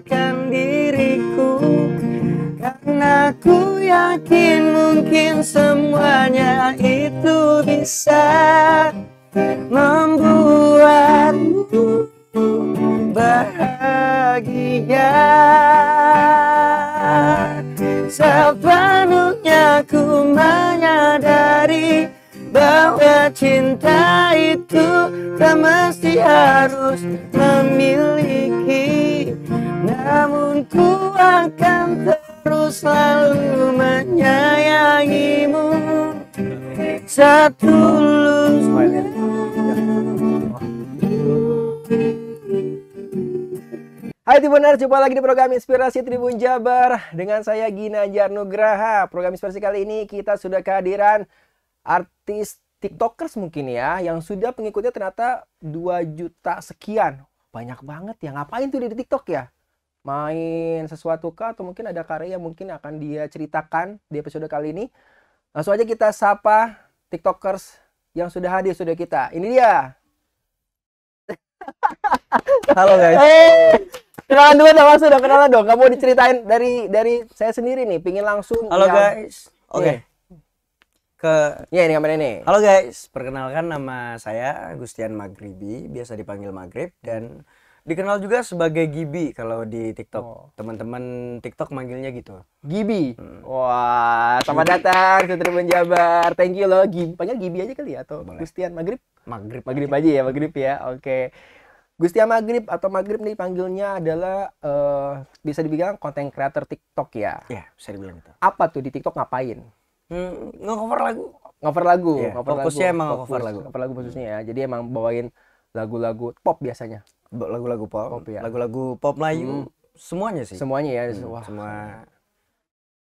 akan diriku Karena ku yakin mungkin semuanya itu bisa Membuatku bahagia Sepenuhnya ku menyadari bahwa cinta itu tak mesti harus memiliki namun ku akan terus selalu menyayangimu Satu Hai Tribuners, jumpa lagi di program Inspirasi Tribun Jabar dengan saya Gina Jarnugraha. Program Inspirasi kali ini kita sudah kehadiran artis TikTokers mungkin ya yang sudah pengikutnya ternyata 2 juta sekian. Banyak banget ya. Ngapain tuh di TikTok ya? main sesuatu kah atau mungkin ada karya yang mungkin akan dia ceritakan di episode kali ini. Langsung aja kita sapa TikTokers yang sudah hadir sudah kita. Ini dia. Halo guys. Hey, kenalan dulu dong langsung dong kenalan dong. Kamu diceritain dari dari saya sendiri nih, pingin langsung. Halo yang... guys. Oke. Okay. Iya. Ke Ya, ini kamera ini. Halo guys, perkenalkan nama saya gustian Magribi, biasa dipanggil Magrib dan hmm dikenal juga sebagai Gibi kalau di TikTok. Oh. Teman-teman TikTok manggilnya gitu. Gibi. Hmm. Wah, selamat datang ke Tribun Jabar. Thank you loh Gibi. Panggil Gibi aja kali ya atau Boleh. Gustian Maghrib? Maghrib. Maghrib aja, ya, Maghrib ya. Oke. Okay. Gustian Maghrib atau Maghrib nih panggilnya adalah uh, bisa dibilang konten creator TikTok ya. Iya, yeah, bisa dibilang gitu. Apa tuh di TikTok ngapain? Hmm, nge-cover lagu. Nge-cover lagu, yeah, cover fokusnya lagu. emang nge-cover lagu. Cover lagu khususnya ya. Jadi emang bawain lagu-lagu pop biasanya lagu-lagu pop ya. lagu-lagu pop Melayu hmm. semuanya sih semuanya ya hmm, wah. semua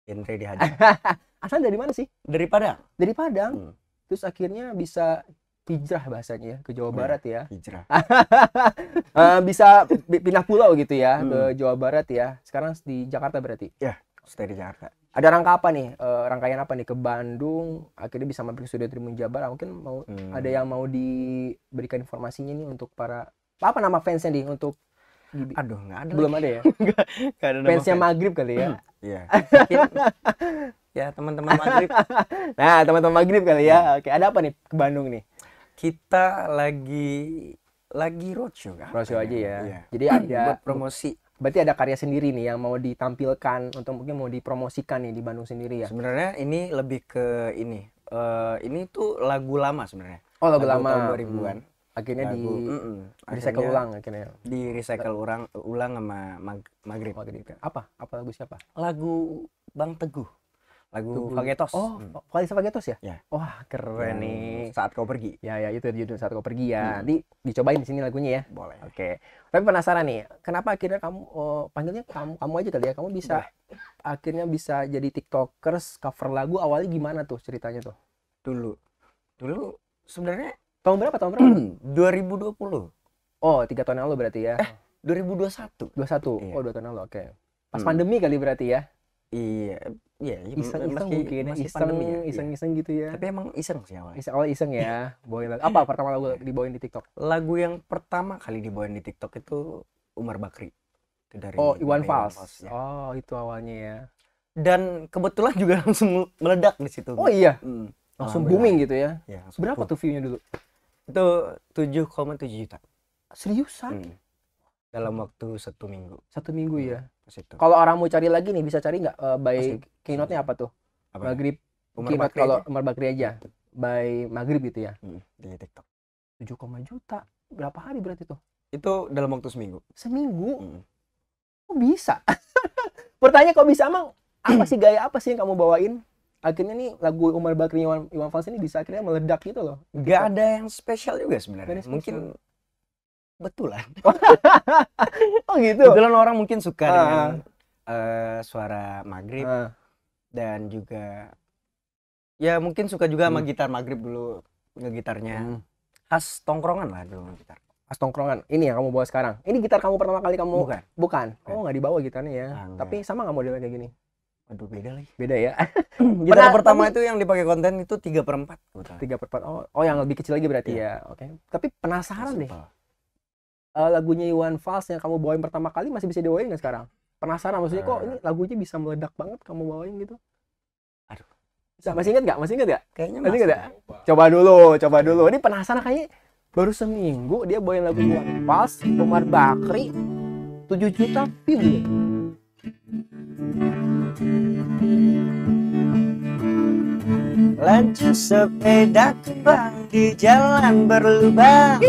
genre dihadir asal dari mana sih dari Padang dari Padang hmm. terus akhirnya bisa hijrah bahasanya ya ke Jawa hmm. Barat ya hijrah uh, bisa pindah pulau gitu ya hmm. ke Jawa Barat ya sekarang di Jakarta berarti ya stay di Jakarta ada rangka apa nih uh, rangkaian apa nih ke Bandung akhirnya bisa mampir ke Studio Tribun Jabar mungkin mau hmm. ada yang mau diberikan informasinya nih untuk para apa nama fansnya nih untuk aduh nggak ada belum lagi. ada ya gak, gak ada fansnya fans. maghrib kali ya hmm, Iya. ya teman-teman maghrib nah teman-teman maghrib kali ya hmm. oke ada apa nih ke Bandung nih kita lagi lagi roadshow kan roadshow aja ya, ya. jadi hmm, ada buat promosi berarti ada karya sendiri nih yang mau ditampilkan untuk mungkin mau dipromosikan nih di Bandung sendiri ya sebenarnya ini lebih ke ini uh, ini tuh lagu lama sebenarnya oh lagu, lagu lama tahun 2000-an hmm. akhirnya lagu, di Akhirnya recycle ulang akhirnya di recycle ulang ulang sama mag, maghrib. maghrib apa apa lagu siapa lagu Bang Teguh lagu Fagetos. Oh, hmm. Kalisa oh, Fagetos ya? ya? Wah, keren hmm. nih. Saat kau pergi. Ya, ya itu judul saat kau pergi ya. Hmm. Nanti dicobain di sini lagunya ya. Boleh. Oke. Okay. Tapi penasaran nih, kenapa akhirnya kamu oh, panggilnya kamu kamu aja kali ya? Kamu bisa Boleh. akhirnya bisa jadi TikTokers cover lagu awalnya gimana tuh ceritanya tuh? Dulu. Dulu sebenarnya tahun berapa? Tahun berapa? 2020. Oh, tiga tahun lalu berarti ya. Eh, 2021. 21. Iya. Oh, dua tahun lalu. Oke. Okay. Pas hmm. pandemi kali berarti ya. Iya, iya, iya iseng-iseng masih, mungkin masih iseng, pandemi ya. Iya. Iseng-iseng gitu ya. Tapi emang iseng sih awal. Iseng, awal oh, iseng ya. Iya. Boy, lagu. Apa pertama lagu dibawain di TikTok? Lagu yang pertama kali dibawain di TikTok itu Umar Bakri. Itu dari Oh, Iwan Fals. Fals ya. Oh, itu awalnya ya. Dan kebetulan juga langsung meledak di situ. Oh iya. Hmm. Langsung booming gitu ya. ya Berapa tuh view-nya dulu? Itu 7,7 juta. Seriusan? Hmm dalam waktu satu minggu satu minggu ya kalau orang mau cari lagi nih bisa cari nggak uh, by keynote-nya apa tuh apa? Ya? maghrib Umar keynote kalau Umar Bakri aja gitu. by maghrib gitu ya hmm, di TikTok 7, juta berapa hari berarti tuh itu dalam waktu seminggu seminggu hmm. kok bisa pertanyaan kok bisa emang apa sih gaya apa sih yang kamu bawain akhirnya nih lagu Umar Bakri Iwan, Iwan Fals ini bisa akhirnya meledak gitu loh. Gak ada yang spesial juga sebenarnya. Mungkin Betulan. oh gitu. Kebetulan orang mungkin suka uh. dengan uh, suara maghrib uh. dan juga ya mungkin suka juga hmm. sama gitar maghrib dulu ngegitarnya hmm. khas tongkrongan lah dulu gitar khas tongkrongan ini yang kamu bawa sekarang ini gitar kamu pertama kali kamu bukan bukan oh nggak dibawa gitarnya ya ah, tapi sama nggak modelnya kayak gini Aduh beda lagi. Beda ya. gitar Pernah, pertama itu yang dipakai konten itu tiga per empat. Tiga per empat. Oh, oh yang lebih kecil lagi berarti ya. ya. Oke. Okay. Tapi penasaran Masih deh uh, lagunya Iwan Fals yang kamu bawain pertama kali masih bisa dibawain nggak sekarang? Penasaran maksudnya kok eh. ini lagunya bisa meledak banget kamu bawain gitu? Aduh. Bisa, masih inget gak? Masih inget nggak? Kayaknya masih inget Ya. Coba dulu, coba dulu. Ini penasaran kayaknya baru seminggu dia bawain lagu Iwan Fals, Umar Bakri, 7 juta view. Laju sepeda kembang di jalan berlubang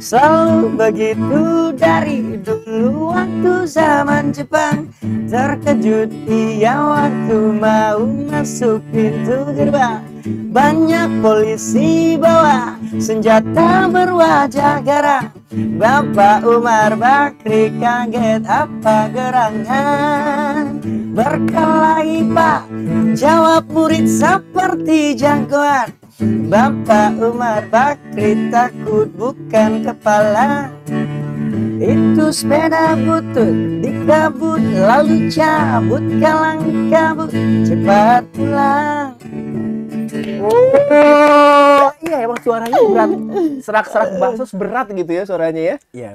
Selalu begitu dari dulu waktu zaman Jepang Terkejut ia waktu mau masuk pintu gerbang Banyak polisi bawa senjata berwajah garang Bapak Umar Bakri kaget apa gerangan Berkelahi pak Jawab murid seperti jagoan Bapak Umar Bakri takut bukan kepala Itu sepeda butut dikabut lalu cabut kalang kabut cepat pulang Oh, iya emang suaranya berat. Serak-serak basus berat gitu ya suaranya ya. Iya.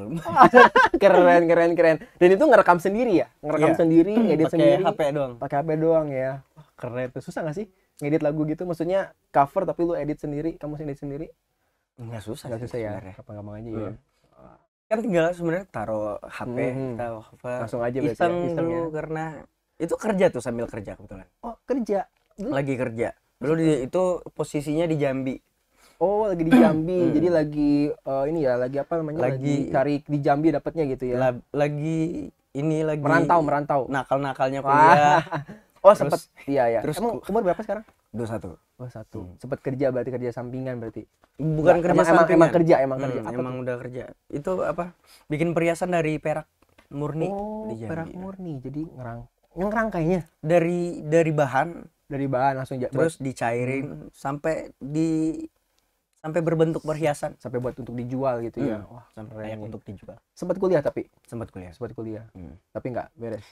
keren, keren, keren. Dan itu ngerekam sendiri ya? Ngerekam yeah. sendiri, ngedit hmm, sendiri. Pakai HP doang. Pakai HP doang ya keren tuh susah gak sih ngedit lagu gitu maksudnya cover tapi lu edit sendiri kamu sendiri sendiri nggak susah nggak susah ya apa gampang aja ya hmm. kan tinggal sebenarnya taruh HP hmm, hmm. taruh cover langsung aja ya, iseng ya. ya. karena itu kerja tuh sambil kerja kebetulan oh kerja lagi kerja dulu di, itu posisinya di Jambi oh lagi di Jambi hmm. jadi lagi uh, ini ya lagi apa namanya lagi, lagi cari di Jambi dapatnya gitu ya lagi ini lagi merantau merantau nakal nakalnya kuliah Oh sempat, iya ya. Terus emang umur berapa sekarang? Dua satu. Dua oh, satu. Hmm. Sempat kerja berarti kerja sampingan berarti. Bukan nah, kerja emang, sampingan. Emang kerja, emang hmm, kerja. emang udah kerja. Itu apa? Bikin perhiasan dari perak murni. Oh, perak murni. Jadi ngerang, ngerang kayaknya. Dari dari bahan. Dari bahan langsung. Terus dicairin hmm. sampai di sampai berbentuk perhiasan sampai buat untuk dijual gitu ya. hmm. ya wah sampai yang untuk dijual sempat kuliah tapi sempat kuliah sempat kuliah hmm. tapi nggak beres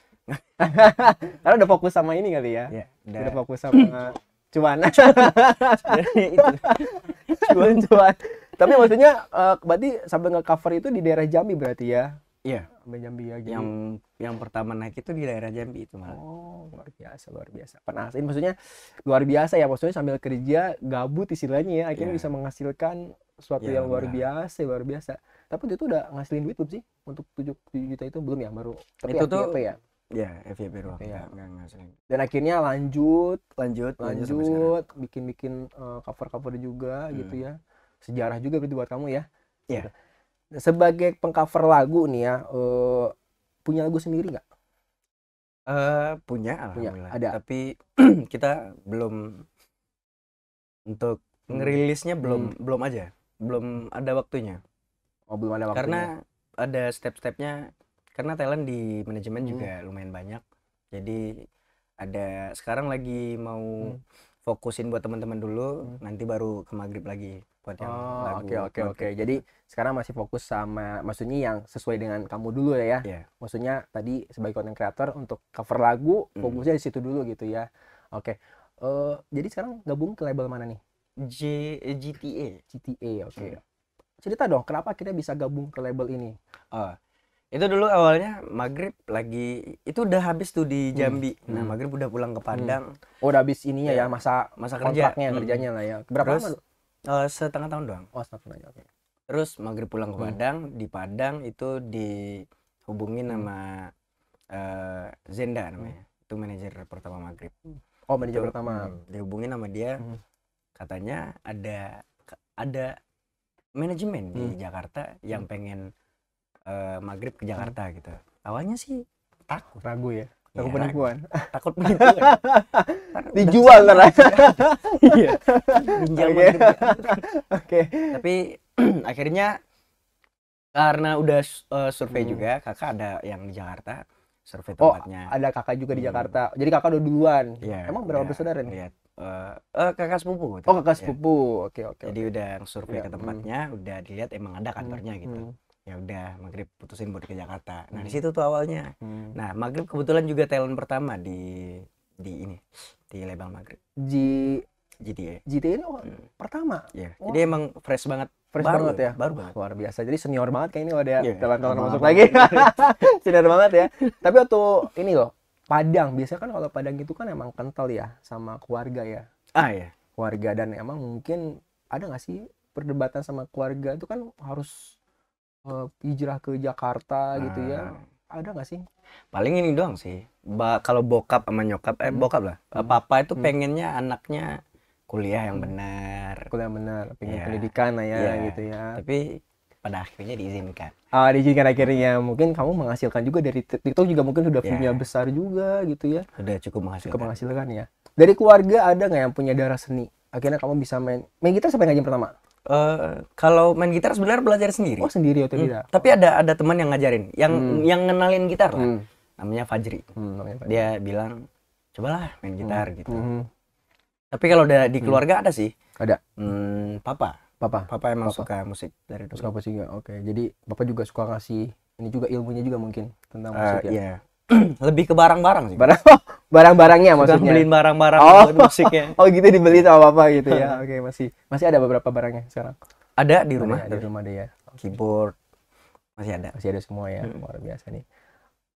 karena udah fokus sama ini kali ya, ya udah. udah fokus sama cuan cuan cuan tapi maksudnya uh, berarti sampai cover itu di daerah Jambi berarti ya Iya. Sampai Jambi ya. Gini. Yang yang pertama naik itu di daerah Jambi itu malah. Oh, luar biasa, luar biasa. ini maksudnya luar biasa ya, maksudnya sambil kerja gabut istilahnya ya, akhirnya yeah. bisa menghasilkan sesuatu yeah, yang luar biasa, luar biasa. Tapi itu udah ngasilin duit belum sih untuk 7, 7 juta itu belum ya baru. Tapi itu tuh ya. Iya, ya, FYP doang. Ya. Dan akhirnya lanjut, lanjut, lanjut, bikin-bikin uh, cover-cover juga hmm. gitu ya. Sejarah juga berarti buat kamu ya. Iya. Yeah gitu sebagai pengcover lagu nih ya uh, punya lagu sendiri nggak uh, punya alhamdulillah ada tapi kita belum untuk hmm. ngerilisnya belum hmm. belum aja belum ada waktunya oh belum ada waktunya karena ada step-stepnya karena talent di manajemen hmm. juga lumayan banyak jadi ada sekarang lagi mau hmm fokusin buat teman-teman dulu hmm. nanti baru ke maghrib lagi buat yang oh, oke oke oke jadi sekarang masih fokus sama maksudnya yang sesuai dengan kamu dulu ya yeah. maksudnya tadi sebagai content creator untuk cover lagu hmm. fokusnya di situ dulu gitu ya oke okay. uh, eh, jadi sekarang gabung ke label mana nih J GTA GTA oke okay. hmm. cerita dong kenapa kita bisa gabung ke label ini uh, itu dulu awalnya maghrib lagi itu udah habis tuh di hmm. Jambi nah, hmm. nah maghrib udah pulang ke hmm. Padang hmm. oh udah habis ininya ya, ya masa masa kontraknya hmm. kerjanya lah ya berapa terus, lama Uh, setengah tahun doang oh setengah tahun okay. terus maghrib pulang ke hmm. Padang di Padang itu dihubungin nama uh, eh, Zenda namanya hmm. itu manajer pertama maghrib oh manajer pertama hmm, dihubungin sama dia hmm. katanya ada ada manajemen hmm. di Jakarta yang pengen uh, maghrib ke Jakarta hmm. gitu awalnya sih takut ragu ya iya, takut ya, penipuan takut penipuan dijual lah iya oke tapi akhirnya karena udah uh, survei hmm. juga kakak ada yang di Jakarta survei oh, tempatnya oh, ada kakak juga di hmm. Jakarta jadi kakak udah duluan yeah, emang berapa yeah, bersaudara nih yeah. Uh, uh, kakak sepupu gitu. oh kakak iya. sepupu oke ya. oke okay, okay, jadi okay. udah survei yeah. ke hmm. tempatnya mm. udah dilihat emang ada hmm, kantornya mm. gitu ya udah maghrib putusin buat ke Jakarta nah hmm. di situ tuh awalnya hmm. nah maghrib kebetulan juga talent pertama di di ini di label maghrib di GTA GTA ini oh, hmm. pertama ya yeah. jadi emang fresh banget fresh baru, banget ya baru banget. luar biasa jadi senior banget kayak ini ada yeah, talent talent masuk lagi senior banget ya tapi waktu ini loh Padang biasanya kan kalau Padang itu kan emang kental ya sama keluarga ya ah ya keluarga dan emang mungkin ada nggak sih perdebatan sama keluarga itu kan harus uh, hijrah ke Jakarta nah. gitu ya ah. ada nggak sih paling ini doang sih ba kalau bokap sama nyokap eh hmm. bokap lah eh, hmm. papa itu hmm. pengennya anaknya kuliah yang benar kuliah yang benar pengen yeah. pendidikan lah ya yeah. gitu ya tapi pada akhirnya diizinkan ah uh, diizinkan akhirnya mungkin kamu menghasilkan juga dari TikTok juga mungkin sudah yeah. punya besar juga gitu ya sudah cukup menghasilkan cukup menghasilkan ya dari keluarga ada nggak yang punya darah seni akhirnya kamu bisa main main gitar sampai ngajin pertama Uh, kalau main gitar sebenarnya belajar sendiri. Oh sendiri atau Hmm. Iya. Tapi ada ada teman yang ngajarin, yang hmm. yang kenalin gitar lah. Hmm. Namanya Fajri. Hmm, Dia bilang, cobalah main gitar hmm. gitu. Hmm. Tapi kalau udah di keluarga hmm. ada sih. Ada. Hmm, papa. Papa. Papa emang papa. suka musik dari dulu. Suka musik ya. Oke. Jadi papa juga suka ngasih ini juga ilmunya juga mungkin tentang uh, musik ya. Iya. Lebih ke barang-barang sih. Barang. barang-barangnya maksudnya Sudah beliin barang-barang oh. buat musiknya oh gitu dibeli sama apa gitu ya oke okay, masih masih ada beberapa barangnya sekarang ada di rumah ada, ya, di rumah dia ya. keyboard masih ada masih ada semua ya hmm. luar biasa nih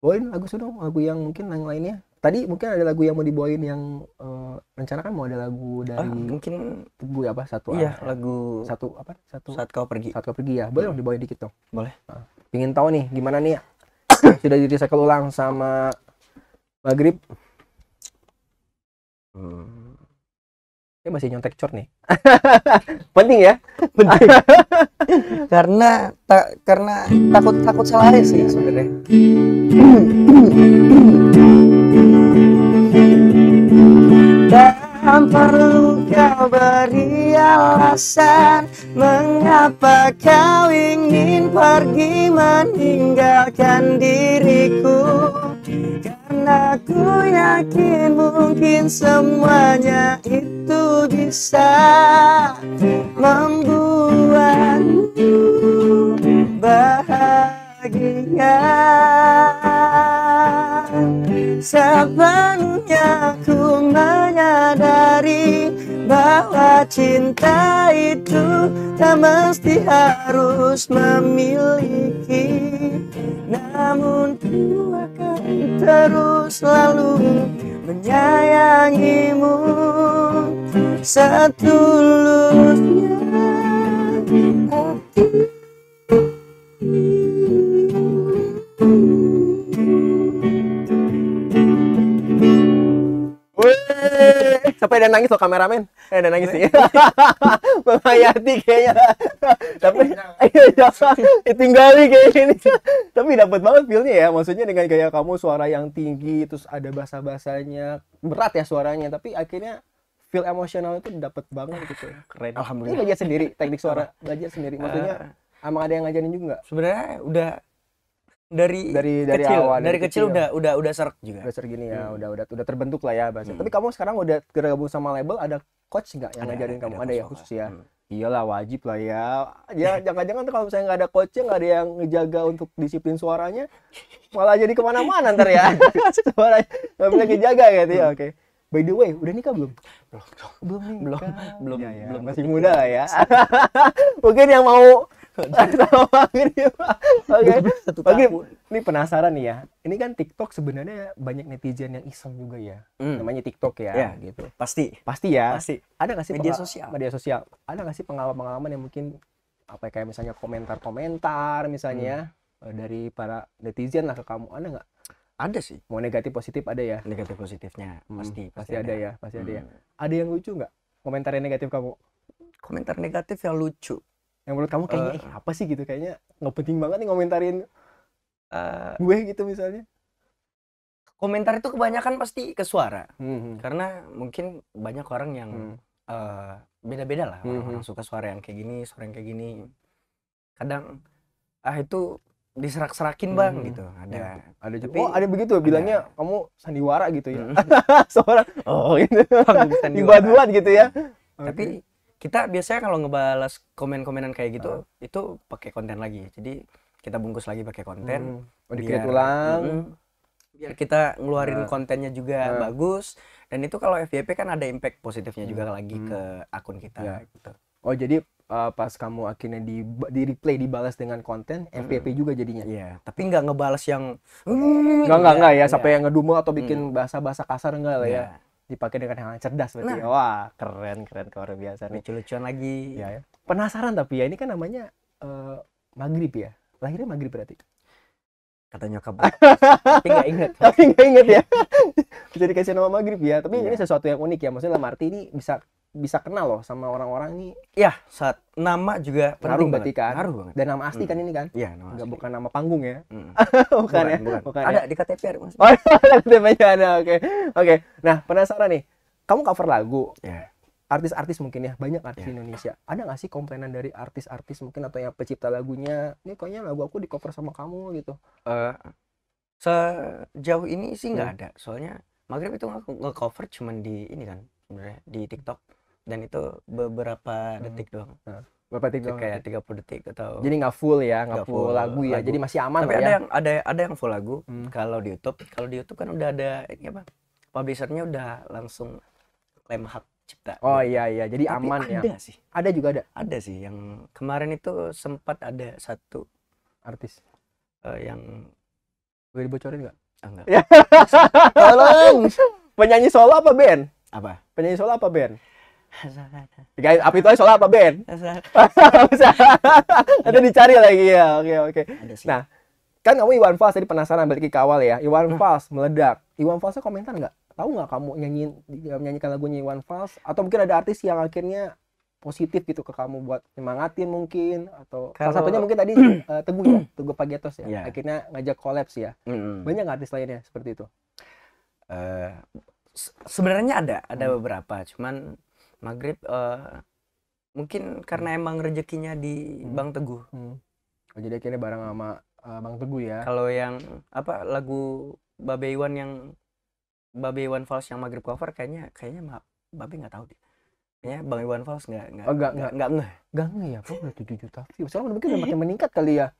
bawain lagu sudah lagu yang mungkin yang lainnya tadi mungkin ada lagu yang mau dibawain yang uh, rencana kan mau ada lagu ah, dari ah, mungkin lagu ya, apa satu iya ah, lagu satu apa satu saat kau pergi saat kau pergi ya boleh hmm. dibawain dikit dong boleh nah, pingin tahu nih gimana nih sudah di recycle ulang sama maghrib Hmm. Ya masih nyontek cor nih. Penting ya. Penting. karena ta, karena takut takut salah sih sebenarnya. Dan perlu kau beri alasan Mengapa kau ingin pergi meninggalkan diriku aku yakin mungkin semuanya itu bisa membuatmu bahagia Sepenuhnya ku menyadari bahwa cinta itu tak mesti harus memiliki terus selalu menyayangimu Satu nangis loh kameramen. Eh, ada nangis sih. Memayati kayaknya. Tapi iya, iya, iya. ditinggali kayak ini Tapi dapat banget feelnya ya. Maksudnya dengan gaya kamu suara yang tinggi terus ada bahasa-bahasanya. Berat ya suaranya, tapi akhirnya feel emosional itu dapat banget gitu. Ah, keren. Alhamdulillah. Ini belajar sendiri teknik suara, belajar sendiri. Ah. Maksudnya emang ada yang ngajarin juga? Sebenarnya udah dari dari dari kecil, awal dari, kecil, kecil udah udah udah serk juga udah serk gini ya hmm. udah udah udah terbentuk lah ya bahasa hmm. tapi kamu sekarang udah gabung sama label ada coach nggak yang ada, ngajarin ada, kamu ada, ada ya khusus ya hmm. iyalah wajib lah ya ya jangan-jangan kalau misalnya nggak ada coachnya nggak ada yang ngejaga untuk disiplin suaranya malah jadi kemana-mana ntar ya Suara nggak bisa dijaga gitu ya hmm. oke okay. By the way, udah nikah belum? Belum, belum, belum, belum, ya, ya. belum masih muda lah ya. Mungkin yang mau Ya, Oke. Oke. Ini penasaran nih ya. Ini kan TikTok sebenarnya banyak netizen yang iseng juga ya. Hmm. Namanya TikTok ya, ya gitu. Pasti. Pasti ya. Pasti. Ada nggak sih media sosial? Media sosial. Ada gak sih pengalaman-pengalaman yang mungkin apa ya, kayak misalnya komentar-komentar misalnya hmm. Ya, eh, dari para netizen lah ke kamu ada nggak? Ada sih. Mau negatif positif ada ya? Negatif positifnya hmm. pasti pasti ada. ada ya, pasti hmm. ada ya. Hmm. Ada yang lucu nggak? Komentar yang negatif kamu? Komentar negatif yang lucu yang menurut kamu kayaknya uh, eh, apa sih gitu kayaknya nggak penting banget nih komentarin uh, eh, gue gitu misalnya komentar itu kebanyakan pasti ke suara mm-hmm. karena mungkin banyak orang yang mm. uh, beda-beda lah mm orang hmm. suka suara yang kayak gini suara yang kayak gini kadang ah itu diserak-serakin hmm, bang mm-hmm. gitu ada ya, ada tapi oh ada begitu ya, bilangnya kamu sandiwara gitu ya mm-hmm. seorang oh gitu sandiwara. buat gitu ya okay. tapi kita biasanya kalau ngebalas komen-komenan kayak gitu uh. itu pakai konten lagi jadi kita bungkus lagi pakai konten hmm. oh, biar, ulang mm, biar kita ngeluarin uh. kontennya juga uh. bagus dan itu kalau FYP kan ada impact positifnya juga hmm. lagi hmm. ke akun kita Yeah. gitu oh jadi uh, pas kamu akhirnya di di replay dibalas dengan konten FYP hmm. juga jadinya iya yeah. tapi nggak ngebalas yang nggak nggak nggak ya sampai iya. yang ngedumel atau bikin bahasa-bahasa kasar enggak lah yeah. ya iya dipakai dengan hal yang cerdas berarti nah. wah keren keren luar biasa nih lucu-lucuan lagi ya, ya penasaran tapi ya ini kan namanya uh, maghrib ya lahirnya maghrib berarti kata nyokap tapi nggak inget tapi nggak inget ya bisa dikasih nama maghrib ya tapi ya. ini iya. sesuatu yang unik ya maksudnya dalam Marti ini bisa bisa kenal loh sama orang-orang ini. Ya, saat nama juga pengaruh berarti kan. Pengaruh banget. Dan nama asli kan hmm. ini kan? Iya, nama bukan nama panggung ya. Hmm. bukan, ya. Bukan. bukan ya? ada di KTP ada Mas. Oh, ada ktp ada. Oke. Oke. Nah, penasaran nih. Kamu cover lagu. Ya. Artis-artis mungkin ya, banyak artis ya. Indonesia. Ada nggak sih komplainan dari artis-artis mungkin atau yang pencipta lagunya, ini kayaknya lagu aku di cover sama kamu gitu? Uh, sejauh ini sih nggak hmm. ada. Soalnya Maghrib itu nge-cover cuman di ini kan sebenarnya di TikTok dan itu beberapa hmm. detik doang berapa detik doang kayak tiga puluh detik atau jadi nggak full ya nggak full, full lagu ya lagu. jadi masih aman tapi ada ya? yang ada ada yang full lagu hmm. kalau di YouTube kalau di YouTube kan udah ada ini apa publishernya udah langsung klaim hak cipta oh iya iya jadi tapi aman ada ya ada sih ada juga ada ada sih yang kemarin itu sempat ada satu artis uh, yang boleh dibocorin nggak ah, enggak tolong penyanyi solo apa band apa penyanyi solo apa band Guys, api itu aja soalnya apa Ben? Ada dicari lagi ya. Oke oke. Nah, kan kamu Iwan Fals tadi penasaran balik ke awal ya. Iwan Fals meledak. Iwan Falsnya komentar nggak? Tahu nggak kamu nyanyiin nyanyikan lagunya Iwan Fals? Atau mungkin ada artis yang akhirnya positif gitu ke kamu buat nyemangatin mungkin atau Kalo... salah satunya mungkin tadi uh, Teguh ya Teguh Pagetos ya yeah. akhirnya ngajak kolaps ya mm -hmm. banyak artis lainnya seperti itu uh, sebenarnya ada ada hmm. beberapa cuman maghrib uh, mungkin karena hmm. emang rezekinya di hmm. Bang Teguh hmm. oh, jadi akhirnya bareng sama uh, Bang Teguh ya kalau yang apa lagu Babe Iwan yang Babe Iwan Fals yang maghrib cover kayaknya kayaknya ma Babe nggak tahu deh kayaknya Bang Iwan Fals nggak nggak oh, nggak nggak nggak nggak nggak ya kok udah tujuh juta view soalnya mungkin udah makin meningkat kali ya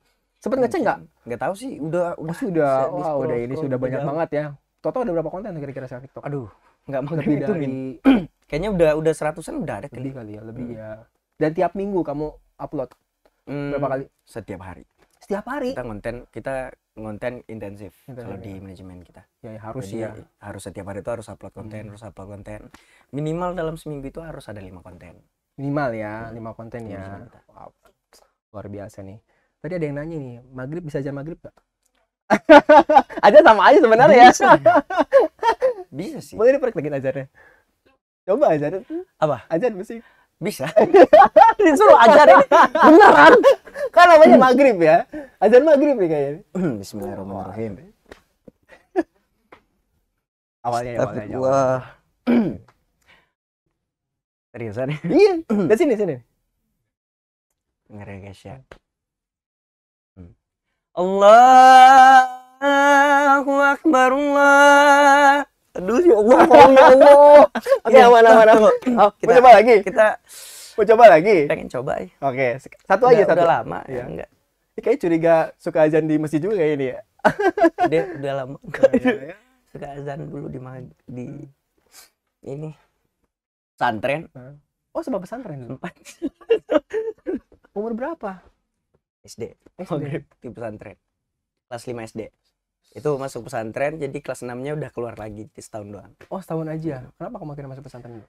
sempet ngecek nggak nggak tahu sih udah udah Masih udah wah wow, udah ini sudah banyak jauh. banget ya Toto ada berapa konten kira-kira saya TikTok aduh nggak mau lebih dari Kayaknya udah udah seratusan udah ada lebih kali ya, lebih hmm. ya. Dan tiap minggu kamu upload hmm, berapa kali? Setiap hari. Setiap hari. Kita konten kita konten intensif kalau ya. di manajemen kita. Ya, ya harus Jadi, ya. Harus setiap hari itu harus upload konten, hmm. harus upload konten. Minimal dalam seminggu itu harus ada lima konten. Minimal ya, hmm. lima konten ya. Wow. Luar biasa nih. Tadi ada yang nanya nih, maghrib bisa jam maghrib gak? ada sama aja sebenarnya ya. Bisa sih. Boleh diperkenalkan ajarnya. Coba ajarin. Apa? Ajarin musik. Bisa. Disuruh ajarin. Beneran. Kan namanya maghrib ya. Ajarin maghrib nih kayaknya. Hmm, bismillahirrahmanirrahim. awalnya ya, awalnya. Wah. Seriusan? Iya. Dari sini, sini. Ngeri ya, guys ya. Allahu Akbar Allah aduh ya Allah mau ya Allah oke okay, iya, aman aman aman oh, kita, mau coba lagi kita mau coba lagi pengen coba ya. oke okay. satu udah, aja satu udah lama ya, ya enggak ini kayak curiga suka azan di masjid juga ini ya dia udah lama ya. suka azan dulu di di ini santren oh sebab pesantren sempat umur berapa SD SD okay. di pesantren kelas 5 SD itu masuk pesantren jadi kelas 6 nya udah keluar lagi di setahun doang oh setahun aja kenapa kamu akhirnya masuk pesantren dulu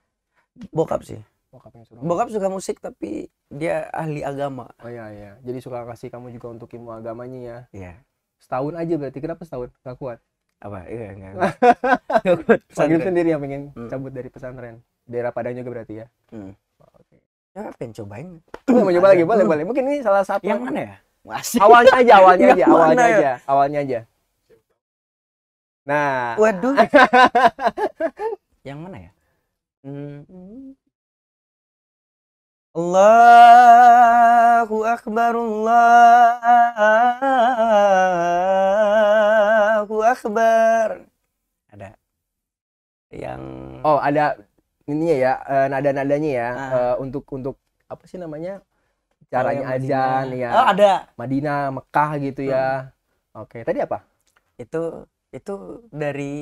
bokap sih bokap yang suka bokap suka musik tapi dia ahli agama oh iya iya jadi suka kasih kamu juga untuk ilmu agamanya ya iya setahun aja berarti kenapa setahun gak kuat apa iya enggak, Gak kuat Sambil sendiri yang pengen hmm. cabut dari pesantren daerah padang juga berarti ya hmm. Oh, okay. ya pengen cobain mau coba lagi boleh boleh mungkin ini salah satu yang mana ya Masih. awalnya aja awalnya ya? aja awalnya aja awalnya aja Nah. Waduh. yang mana ya? Hmm. Allahu Akbar Allahu Akbar ada yang oh ada ini ya eh, nada-nadanya ya ah. eh, untuk untuk apa sih namanya caranya oh, ya oh, ada Madinah Mekah gitu ya hmm. oke tadi apa itu itu dari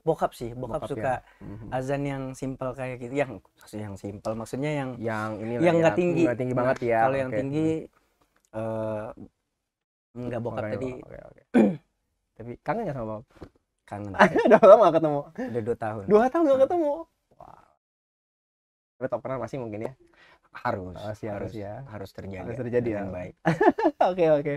bokap sih bokap, bokap suka ya. Mhm. azan yang simple kayak gitu yang yang simple maksudnya yang yang ini yang ya, nggak tinggi nggak tinggi banget ya kalau yang tinggi uh, nggak bokap tadi okay, okay. tapi kangen ya sama bokap kangen udah lama gak ketemu udah dua tahun dua tahun nggak nah. ketemu wow. tapi pernah masih mungkin ya harus oh, harus ya, harus, ya harus terjadi harus terjadi ya. baik oke oke okay, okay.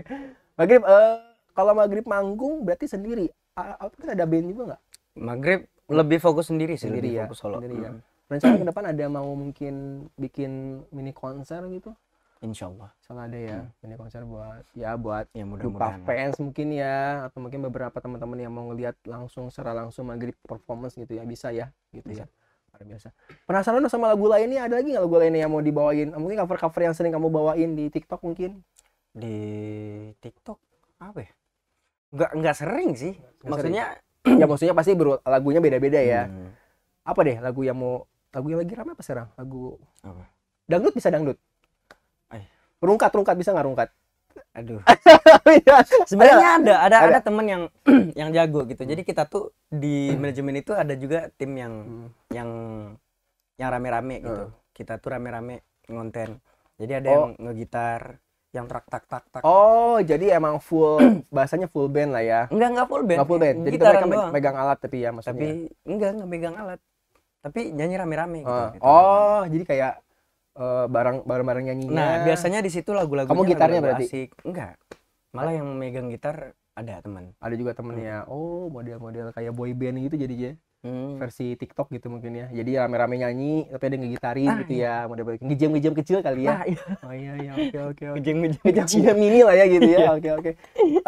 maghrib uh, kalau maghrib manggung berarti sendiri kita kan ada band juga nggak? Maghrib lebih fokus sendiri sih, sendiri lebih ya, fokus solo. Sendiri ya. Rencana hmm. ke depan ada mau mungkin bikin mini konser gitu? Insya Allah. Soalnya ada ya hmm. mini konser buat ya buat ya, mudah fans mungkin ya atau mungkin beberapa teman-teman yang mau ngelihat langsung secara langsung maghrib performance gitu ya bisa ya gitu bisa. ya luar biasa. Penasaran sama lagu lainnya? Ada lagi nggak lagu lainnya yang mau dibawain? Mungkin cover-cover yang sering kamu bawain di TikTok mungkin? Di TikTok apa ya? nggak enggak sering sih gak maksudnya sering. ya maksudnya pasti ber lagunya beda-beda ya hmm. apa deh lagu yang mau lagu yang lagi ramai apa sekarang lagu apa? dangdut bisa dangdut Ay. rungkat rungkat bisa nggak rungkat aduh iya. sebenarnya ada ada ada, ada temen yang yang jago gitu jadi kita tuh di hmm. manajemen itu ada juga tim yang hmm. yang yang rame-rame gitu hmm. kita tuh rame-rame ngonten jadi ada oh. yang ngegitar yang trak tak tak tak. Oh, jadi emang full bahasanya full band lah ya. Enggak, enggak full band. Enggak full band. Jadi mereka doang. megang alat tapi ya maksudnya. Tapi enggak, enggak megang alat. Tapi nyanyi rame-rame gitu, uh, gitu. Oh, jadi kayak uh, eh, barang barang-barang nyanyi Nah, biasanya di situ lagu-lagu Kamu gitarnya berarti? Asik. Enggak. Malah yang megang gitar ada teman. Ada juga temennya. Hmm. Oh, model-model kayak boy band gitu jadi ya hmm. versi TikTok gitu mungkin ya. Jadi rame-rame nyanyi tapi ada ngegitarin ah, gitu iya. ya, Mau dapat ngejam-ngejam kecil kali ya. Ah, iya. Oh iya iya oke oke oke. Ngejam-ngejam mini lah ya gitu ya. Iya. Oke oke.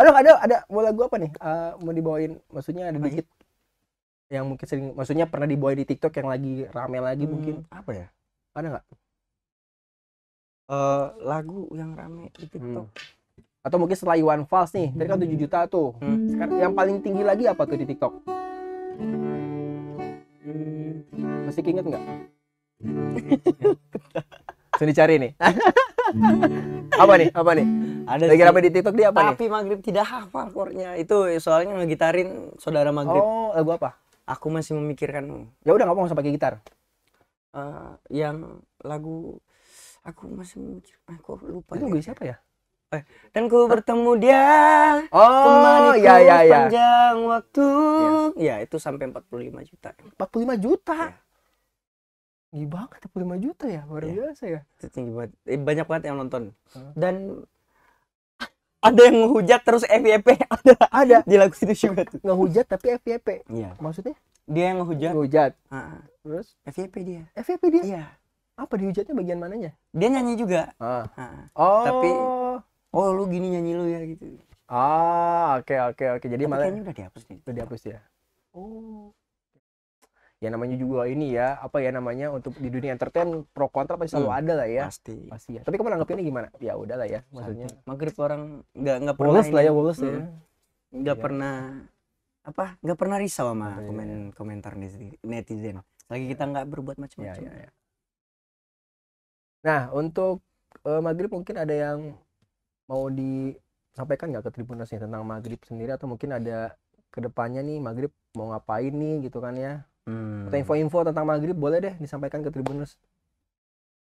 Aduh ada ada mau lagu apa nih? Uh, mau dibawain maksudnya ada dikit yang mungkin sering maksudnya pernah dibawain di TikTok yang lagi rame lagi hmm, mungkin apa ya? Ada nggak? Uh, lagu yang rame di hmm. TikTok. Hmm. Atau mungkin setelah Iwan Fals nih, tadi kan 7 hmm. juta tuh. Hmm. Sekarang yang paling tinggi lagi apa tuh di TikTok? Masih inget nggak? Sini cari nih. apa nih? Apa nih? Ada lagi apa di TikTok dia apa Tapi nih? Tapi Maghrib tidak hafal kornya. Itu soalnya ngegitarin saudara Maghrib. Oh, lagu apa? Aku masih memikirkan Ya udah nggak mau usah pakai gitar. Uh, yang lagu aku masih memikirkan eh, aku lupa. Itu lagu ya. siapa ya? Eh, dan ku bertemu dia oh ya ya ya panjang waktu ya. ya itu sampai 45 juta 45 juta ya. tinggi banget 45 juta ya luar ya. biasa ya itu tinggi banget eh, banyak banget yang nonton huh? dan ada yang menghujat terus FYP ada ada di lagu itu juga tuh ngehujat tapi FYP iya maksudnya dia yang ngehujat ngehujat uh, terus FYP dia FYP dia iya apa dihujatnya bagian mananya dia nyanyi juga Ah. Ah. oh tapi oh lu gini nyanyi lu ya gitu ah oke okay, oke okay, oke okay. jadi malah udah dihapus nih udah dihapus ya oh ya namanya juga ini ya apa ya namanya untuk di dunia entertain pro kontra pasti selalu hmm, ada lah ya pasti pasti ya tapi kamu ini gimana ya udah lah ya maksudnya maghrib orang nggak nggak pernah Woles lah ya woles ya. hmm, ya nggak ya. pernah apa nggak pernah risau sama ya, komen ya. komentar netizen lagi kita nggak berbuat macam-macam ya, ya, ya. nah untuk uh, maghrib mungkin ada yang mau disampaikan nggak ke Tribuners nih tentang maghrib sendiri atau mungkin ada kedepannya nih maghrib mau ngapain nih gitu kan ya hmm. atau info-info tentang maghrib boleh deh disampaikan ke Tribuners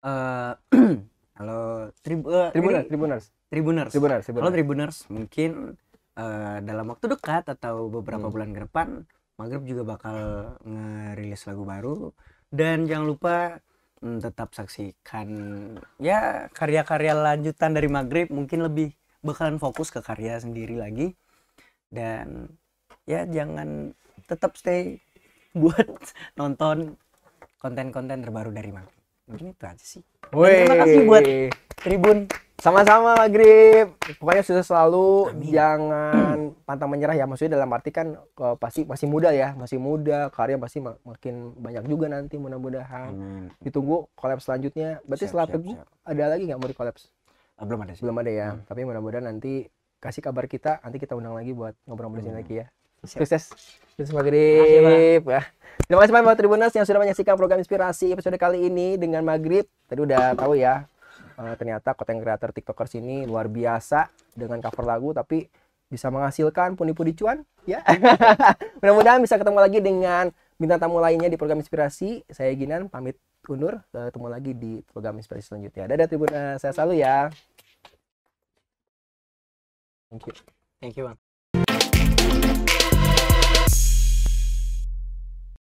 eh, uh, halo trib uh, tribuners, tribuners tribuners tribuners tribuners kalau mungkin uh, dalam waktu dekat atau beberapa hmm. bulan ke depan maghrib juga bakal ngerilis lagu baru dan jangan lupa hmm, tetap saksikan ya karya-karya lanjutan dari Maghrib mungkin lebih bakalan fokus ke karya sendiri lagi dan ya jangan tetap stay buat nonton konten-konten terbaru dari Maghrib mungkin itu aja sih terima kasih buat Tribun sama-sama Maghrib. Pokoknya sudah selalu Amin. jangan pantang menyerah ya. Maksudnya dalam arti kan ke, pasti masih muda ya, masih muda, karya pasti mak makin banyak juga nanti mudah-mudahan. Ditunggu kolab selanjutnya. Berarti siap, setelah siap, siap. ada lagi nggak mau di kolaps? Ah, belum ada sih. Belum ada ya. Hmm. Tapi mudah-mudahan nanti kasih kabar kita, nanti kita undang lagi buat ngobrol-ngobrol hmm. lagi ya. Sukses. Sukses Maghrib. Ya. Terima kasih banyak buat Tribunas yang sudah menyaksikan program inspirasi episode kali ini dengan Maghrib. Tadi udah tahu ya uh, ternyata konten creator tiktokers ini luar biasa dengan cover lagu tapi bisa menghasilkan pundi-pundi cuan ya mudah-mudahan bisa ketemu lagi dengan bintang tamu lainnya di program inspirasi saya Ginan pamit undur eh, ketemu lagi di program inspirasi selanjutnya dadah tribun eh, saya selalu ya thank you thank you bang